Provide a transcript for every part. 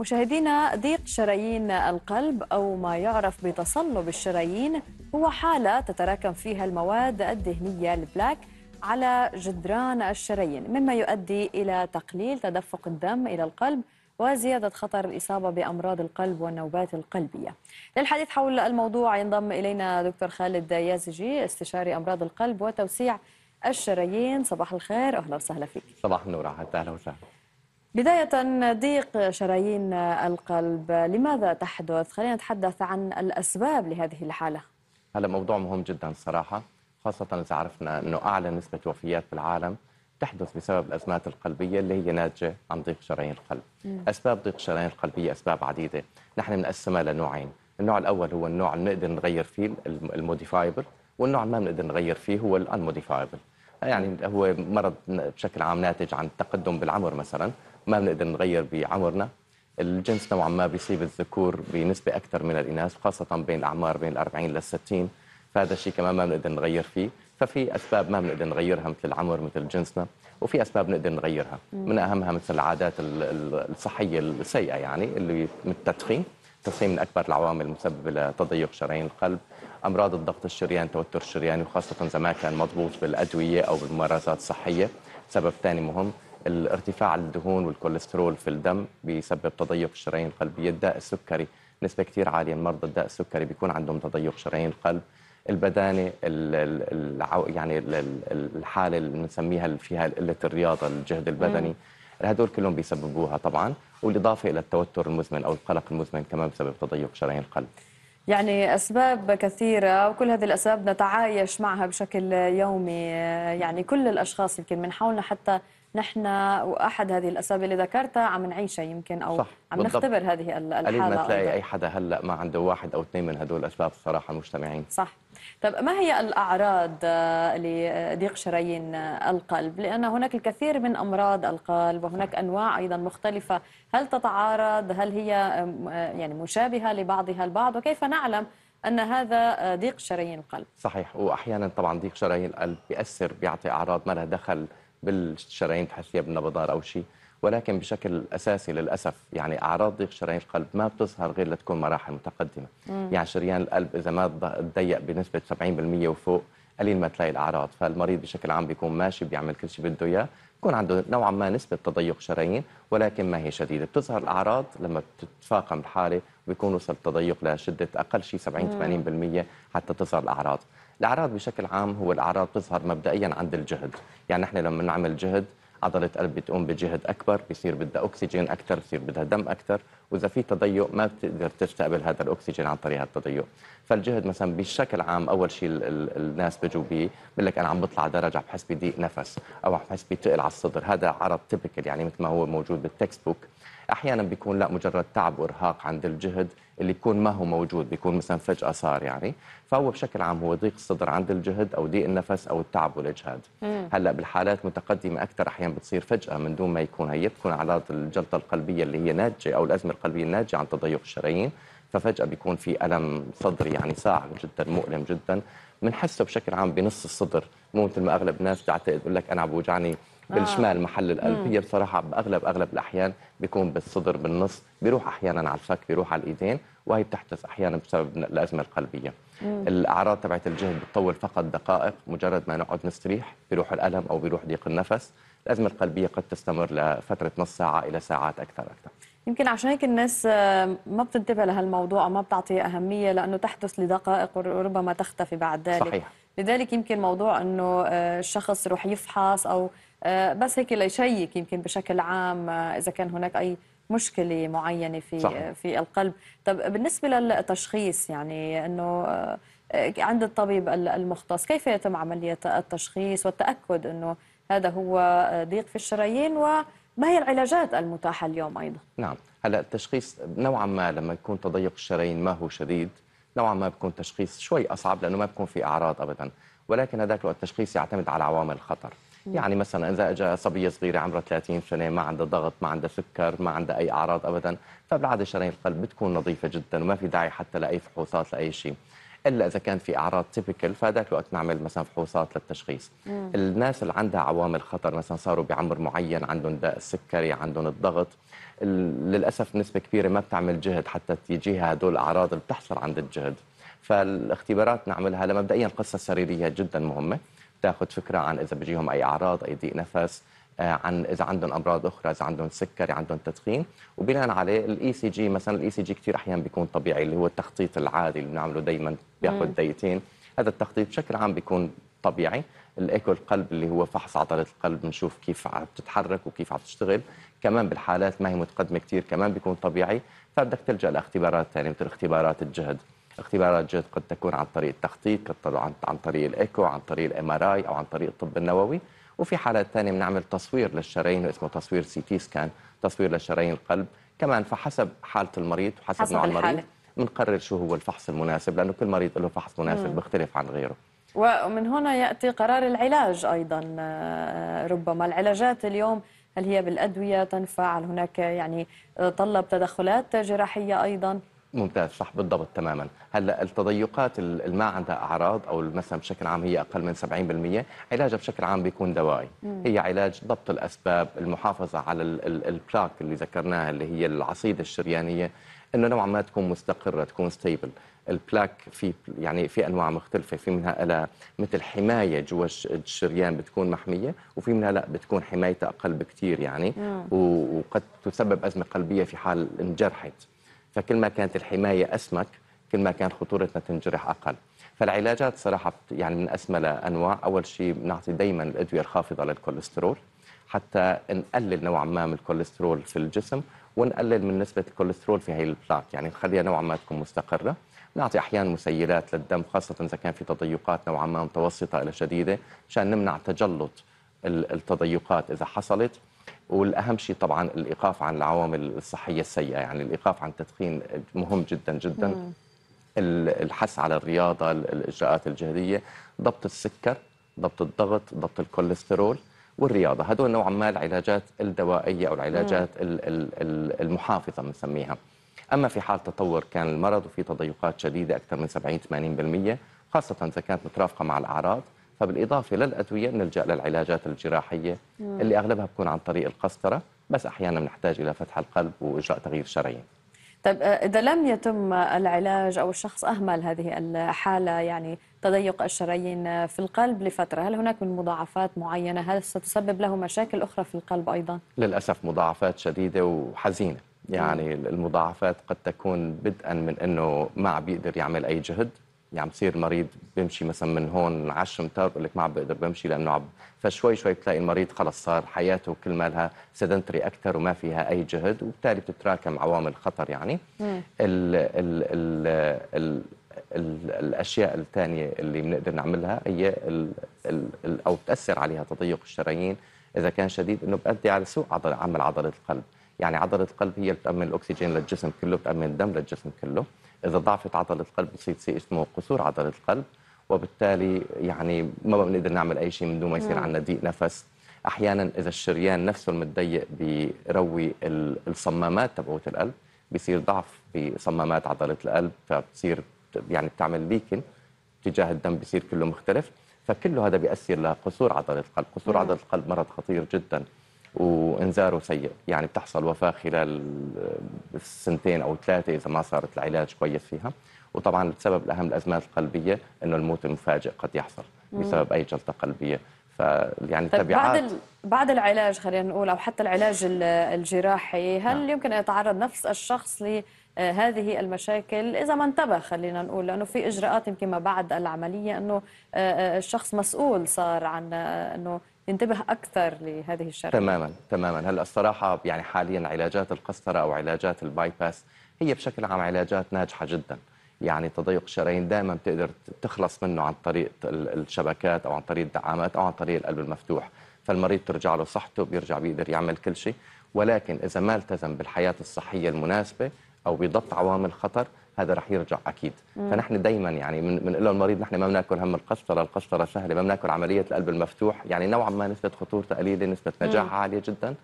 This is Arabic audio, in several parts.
مشاهدينا ضيق شرايين القلب أو ما يعرف بتصلب الشرايين هو حالة تتراكم فيها المواد الدهنية البلاك على جدران الشرايين مما يؤدي إلى تقليل تدفق الدم إلى القلب وزيادة خطر الإصابة بأمراض القلب والنوبات القلبية للحديث حول الموضوع ينضم إلينا دكتور خالد يازجي استشاري أمراض القلب وتوسيع الشرايين صباح الخير أهلا وسهلا فيك صباح النور أهلا وسهلا بداية ضيق شرايين القلب لماذا تحدث؟ خلينا نتحدث عن الأسباب لهذه الحالة هذا موضوع مهم جدا الصراحة خاصة إذا عرفنا أنه أعلى نسبة وفيات في العالم تحدث بسبب الأزمات القلبية اللي هي ناتجة عن ضيق شرايين القلب مم. أسباب ضيق شرايين القلبية أسباب عديدة نحن بنقسمها لنوعين النوع الأول هو النوع اللي بنقدر نغير فيه الموديفايبل والنوع اللي ما بنقدر نغير فيه هو الانموديفايبل يعني هو مرض بشكل عام ناتج عن التقدم بالعمر مثلا ما بنقدر نغير بعمرنا الجنس نوعا ما بيصيب الذكور بنسبه اكثر من الاناث خاصه بين الاعمار بين ال 40 لل 60 فهذا الشيء كمان ما بنقدر نغير فيه ففي اسباب ما بنقدر نغيرها مثل العمر مثل جنسنا وفي اسباب بنقدر نغيرها من اهمها مثل العادات الصحيه السيئه يعني اللي من التدخين التدخين من اكبر العوامل المسببه لتضيق شرايين القلب امراض الضغط الشريان توتر الشرياني وخاصه زمان كان مضبوط بالادويه او بالممارسات الصحيه سبب ثاني مهم الارتفاع الدهون والكوليسترول في الدم بيسبب تضيق الشرايين القلبية الداء السكري نسبة كتير عالية من مرضى الداء السكري بيكون عندهم تضيق شرايين القلب البدانة يعني الحالة اللي بنسميها فيها قلة الرياضة الجهد البدني هدول كلهم بيسببوها طبعا والإضافة إلى التوتر المزمن أو القلق المزمن كمان بسبب تضيق شرايين القلب يعني أسباب كثيرة وكل هذه الأسباب نتعايش معها بشكل يومي يعني كل الأشخاص يمكن من حولنا حتى نحن واحد هذه الاسباب اللي ذكرتها عم نعيشها يمكن او صح. عم بالضبط. نختبر هذه الحاله قليل ما تلاقي اي حدا هلا ما عنده واحد او اثنين من هدول الاسباب الصراحه المجتمعين صح طب ما هي الاعراض آه، لضيق شرايين آه، القلب لان هناك الكثير من امراض القلب وهناك انواع ايضا مختلفه هل تتعارض هل هي آه، يعني مشابهه لبعضها البعض وكيف نعلم ان هذا ضيق شرايين القلب صحيح واحيانا طبعا ضيق شرايين القلب بياثر بيعطي اعراض ما لها دخل بالشرايين تحسيها بالنبضات او شيء ولكن بشكل اساسي للاسف يعني اعراض ضيق شرايين القلب ما بتظهر غير لتكون مراحل متقدمه مم. يعني شريان القلب اذا ما تضيق بنسبه 70% وفوق قليل ما تلاقي الاعراض فالمريض بشكل عام بيكون ماشي بيعمل كل شيء بده اياه بيكون عنده نوعا ما نسبه تضيق شرايين ولكن ما هي شديده بتظهر الاعراض لما بتتفاقم الحاله بيكون وصل التضيق لشده اقل شيء 70 80% حتى تظهر الاعراض الاعراض بشكل عام هو الاعراض تظهر مبدئيا عند الجهد يعني نحن لما نعمل جهد عضلة قلب بتقوم بجهد أكبر بصير بدها أكسجين أكثر بصير بدها دم أكثر وإذا في تضيق ما بتقدر تستقبل هذا الأكسجين عن طريق التضيق فالجهد مثلا بشكل عام أول شيء الناس بيجوا بيه بقول لك أنا عم بطلع درجة عم بحس بضيق نفس أو عم بحس بتقل على الصدر هذا عرض تيبيكال يعني مثل ما هو موجود بالتكست بوك احيانا بيكون لا مجرد تعب وارهاق عند الجهد اللي بيكون ما هو موجود بيكون مثلا فجاه صار يعني فهو بشكل عام هو ضيق الصدر عند الجهد او ضيق النفس او التعب والاجهاد هلا بالحالات متقدمه اكثر احيانا بتصير فجاه من دون ما يكون هي بتكون اعراض الجلطه القلبيه اللي هي ناتجه او الازمه القلبيه الناتجه عن تضيق الشرايين ففجاه بيكون في الم صدري يعني صعب جدا مؤلم جدا بنحسه بشكل عام بنص الصدر مو مثل ما اغلب الناس تعتقد بقول لك انا عم بوجعني آه. بالشمال محل القلب هي بصراحه باغلب اغلب الاحيان بيكون بالصدر بالنص بيروح احيانا على الفك بيروح على الايدين وهي بتحدث احيانا بسبب الازمه القلبيه مم. الاعراض تبعت الجهد بتطول فقط دقائق مجرد ما نقعد نستريح بيروح الالم او بيروح ضيق النفس الازمه القلبيه قد تستمر لفتره نص ساعه الى ساعات اكثر اكثر يمكن عشان هيك الناس آه، ما بتنتبه لهالموضوع او ما بتعطيه اهميه لانه تحدث لدقائق وربما تختفي بعد ذلك صحيح. لذلك يمكن موضوع انه آه، الشخص يروح يفحص او آه، بس هيك ليشيك يمكن بشكل عام اذا كان هناك اي مشكله معينه في صحيح. في القلب طب بالنسبه للتشخيص يعني انه عند الطبيب المختص كيف يتم عمليه التشخيص والتاكد انه هذا هو ضيق في الشرايين و ما هي العلاجات المتاحة اليوم أيضا؟ نعم هلا التشخيص نوعا ما لما يكون تضيق الشرايين ما هو شديد نوعا ما بيكون تشخيص شوي أصعب لأنه ما بيكون في أعراض أبدا ولكن هذاك الوقت التشخيص يعتمد على عوامل الخطر نعم. يعني مثلا اذا اجى صبيه صغيره عمرها 30 سنه ما عندها ضغط ما عندها سكر ما عندها اي اعراض ابدا فبالعاده شرايين القلب بتكون نظيفه جدا وما في داعي حتى لاي فحوصات لاي شيء الا اذا كان في اعراض تيبيكال فهذاك الوقت نعمل مثلا فحوصات للتشخيص مم. الناس اللي عندها عوامل خطر مثلا صاروا بعمر معين عندهم داء السكري عندهم الضغط للاسف نسبه كبيره ما بتعمل جهد حتى تيجيها هدول الاعراض اللي بتحصل عند الجهد فالاختبارات نعملها لمبدئيا القصه السريريه جدا مهمه تاخذ فكره عن اذا بيجيهم اي اعراض اي ضيق نفس آه، عن اذا عندهم امراض اخرى اذا عندهم سكري عندهم تدخين وبناء عليه الاي سي e جي مثلا الاي سي e جي كثير احيانا بيكون طبيعي اللي هو التخطيط العادي اللي بنعمله دائما بياخذ دقيقتين هذا التخطيط بشكل عام بيكون طبيعي الايكو القلب اللي هو فحص عضله القلب بنشوف كيف عم تتحرك وكيف عم تشتغل كمان بالحالات ما هي متقدمه كثير كمان بيكون طبيعي فبدك تلجا لاختبارات ثانيه مثل اختبارات الجهد اختبارات جهد قد تكون عن طريق التخطيط قد عن طريق الايكو عن طريق الام ار اي او عن طريق الطب النووي وفي حالات ثانية بنعمل تصوير للشرايين اسمه تصوير سي تي سكان تصوير لشرايين القلب كمان فحسب حالة المريض وحسب حسب نوع المريض بنقرر شو هو الفحص المناسب لأنه كل مريض له فحص مناسب بيختلف عن غيره ومن هنا يأتي قرار العلاج أيضا آه، ربما العلاجات اليوم هل هي بالأدوية تنفع هل هناك يعني آه، طلب تدخلات جراحية أيضا ممتاز صح بالضبط تماما هلا التضيقات اللي ما عندها اعراض او مثلا بشكل عام هي اقل من 70% علاجها بشكل عام بيكون دوائي هي علاج ضبط الاسباب المحافظه على البلاك اللي ذكرناها اللي هي العصيده الشريانيه انه نوعا ما تكون مستقره تكون ستيبل البلاك في يعني في انواع مختلفه في منها الا مثل حمايه جوا الشريان بتكون محميه وفي منها لا بتكون حمايتها اقل بكثير يعني مم. وقد تسبب ازمه قلبيه في حال انجرحت فكل ما كانت الحماية أسمك كل ما كان خطورة ما تنجرح أقل فالعلاجات صراحة يعني من أسمى أنواع أول شيء بنعطي دايما الأدوية الخافضة للكوليسترول حتى نقلل نوعا ما من الكوليسترول في الجسم ونقلل من نسبة الكوليسترول في هي البلاك يعني نخليها نوعا ما تكون مستقرة نعطي احيانا مسيلات للدم خاصه اذا كان في تضيقات نوعا ما متوسطه الى شديده مشان نمنع تجلط التضيقات اذا حصلت والاهم شيء طبعا الايقاف عن العوامل الصحيه السيئه يعني الايقاف عن التدخين مهم جدا جدا مم. الحث على الرياضه الاجراءات الجهديه ضبط السكر ضبط الضغط ضبط الكوليسترول والرياضه هذول نوعا ما العلاجات الدوائيه او العلاجات المحافظه بنسميها اما في حال تطور كان المرض وفي تضيقات شديده اكثر من 70 80% خاصه اذا كانت مترافقه مع الاعراض فبالاضافه للادويه بنلجا للعلاجات الجراحيه مم. نعم. اللي اغلبها بتكون عن طريق القسطره بس احيانا بنحتاج الى فتح القلب واجراء تغيير شرايين طيب آه، اذا لم يتم العلاج او الشخص اهمل هذه الحاله يعني تضيق الشرايين في القلب لفتره، هل هناك من مضاعفات معينه؟ هل ستسبب له مشاكل اخرى في القلب ايضا؟ للاسف مضاعفات شديده وحزينه، يعني نعم. المضاعفات قد تكون بدءا من انه ما بيقدر يعمل اي جهد، يعني عم صير المريض بمشي مثلا من هون 10 امتار بقول لك ما عم بقدر بمشي لانه عم فشوي شوي بتلاقي المريض خلص صار حياته كل مالها سيدنتري اكثر وما فيها اي جهد وبالتالي بتتراكم عوامل خطر يعني ال ال ال ال الاشياء الثانيه اللي بنقدر نعملها هي ال ال ال او بتاثر عليها تضيق الشرايين اذا كان شديد انه بيؤدي على سوء عضل عمل عضله القلب يعني عضله القلب هي اللي بتامن الاكسجين للجسم كله بتامن الدم للجسم كله إذا ضعفت عضلة القلب بصير شيء اسمه قصور عضلة القلب وبالتالي يعني ما بنقدر نعمل أي شيء من دون ما يصير نعم. عندنا ضيق نفس أحيانا إذا الشريان نفسه المتضيق بيروي الصمامات تبعوت القلب بيصير ضعف بصمامات عضلة القلب فبتصير يعني بتعمل ليكن اتجاه الدم بيصير كله مختلف فكله هذا بيأثر لقصور عضلة القلب قصور نعم. عضلة القلب مرض خطير جدا وانذاره سيء يعني بتحصل وفاة خلال سنتين او ثلاثه اذا ما صارت العلاج كويس فيها وطبعا السبب الاهم الازمات القلبيه انه الموت المفاجئ قد يحصل بسبب اي جلطه قلبيه فيعني طيب تبعات بعد بعد العلاج خلينا نقول او حتى العلاج الجراحي هل نعم. يمكن ان يتعرض نفس الشخص لهذه آه، المشاكل اذا ما انتبه خلينا نقول لانه في اجراءات يمكن ما بعد العمليه انه آه، آه، الشخص مسؤول صار عن انه ينتبه اكثر لهذه الشرايين تماما تماما هلا الصراحه يعني حاليا علاجات القسطره او علاجات الباي باس هي بشكل عام علاجات ناجحه جدا يعني تضيق الشرايين دائما بتقدر تخلص منه عن طريق الشبكات او عن طريق الدعامات او عن طريق القلب المفتوح فالمريض ترجع له صحته بيرجع بيقدر يعمل كل شيء ولكن اذا ما التزم بالحياه الصحيه المناسبه او بضبط عوامل خطر هذا رح يرجع اكيد مم. فنحن دائما يعني من من له المريض نحن ما بناكل هم القسطره القسطره سهله ما بناكل عمليه القلب المفتوح يعني نوعا ما نسبه خطورته قليله نسبه نجاحها مم. عاليه جدا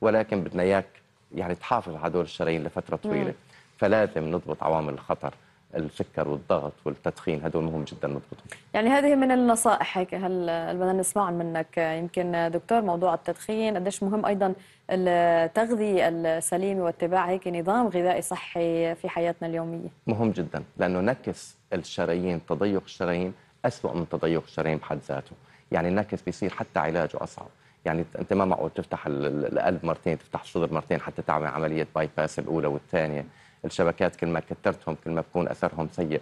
ولكن بدنا اياك يعني تحافظ على هدول الشرايين لفتره طويله مم. فلازم نضبط عوامل الخطر السكر والضغط والتدخين هدول مهم جدا نضبطهم يعني هذه من النصائح هيك هل بدنا نسمع منك يمكن دكتور موضوع التدخين قديش مهم ايضا التغذيه السليمه واتباع هيك نظام غذائي صحي في حياتنا اليوميه مهم جدا لانه نكس الشرايين تضيق الشرايين أسوأ من تضيق الشرايين بحد ذاته يعني النكس بيصير حتى علاجه أصعب يعني انت ما معقول تفتح القلب مرتين تفتح الصدر مرتين حتى تعمل عمليه باي باس الاولى والثانيه الشبكات كل ما كثرتهم كل ما بكون اثرهم سيء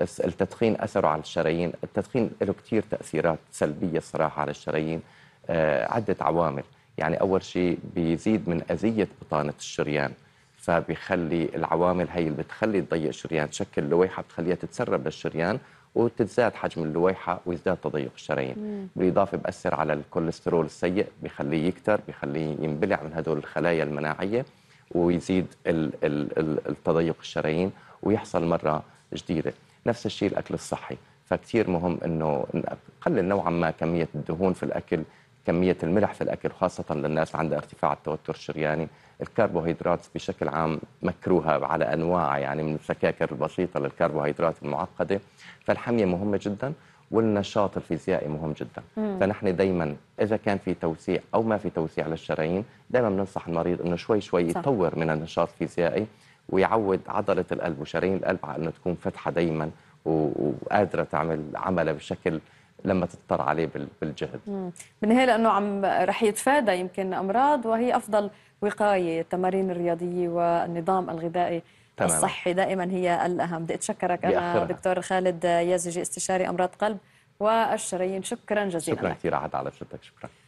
التدخين اثره على الشرايين التدخين له كثير تاثيرات سلبيه صراحه على الشرايين آه، عده عوامل يعني اول شيء بيزيد من اذيه بطانه الشريان فبيخلي العوامل هي اللي بتخلي تضيق الشريان تشكل لويحه بتخليها تتسرب للشريان وتزداد حجم اللويحه ويزداد تضيق الشرايين بالاضافه بأثر على الكوليسترول السيء بخليه يكتر بخليه ينبلع من هدول الخلايا المناعيه ويزيد التضيق الشرايين ويحصل مره جديده نفس الشيء الاكل الصحي فكثير مهم انه نقلل نوعا ما كميه الدهون في الاكل كميه الملح في الاكل خاصه للناس اللي عندها ارتفاع التوتر الشرياني الكربوهيدرات بشكل عام مكروهه على انواع يعني من السكاكر البسيطه للكربوهيدرات المعقده فالحميه مهمه جدا والنشاط الفيزيائي مهم جدا مم. فنحن دائما اذا كان في توسيع او ما في توسيع للشرايين دائما بننصح المريض انه شوي شوي صح. يطور من النشاط الفيزيائي ويعود عضله القلب وشرايين القلب على انه تكون فتحه دايما وقادره تعمل عملها بشكل لما تضطر عليه بالجهد مم. هي لانه عم رح يتفادى يمكن امراض وهي افضل وقايه التمارين الرياضيه والنظام الغذائي تمام. الصحي دائما هي الأهم بدي أتشكرك أنا بأخرها. دكتور خالد يزجي استشاري أمراض قلب والشرايين شكرا جزيلا شكرا كثير عاد على شكرا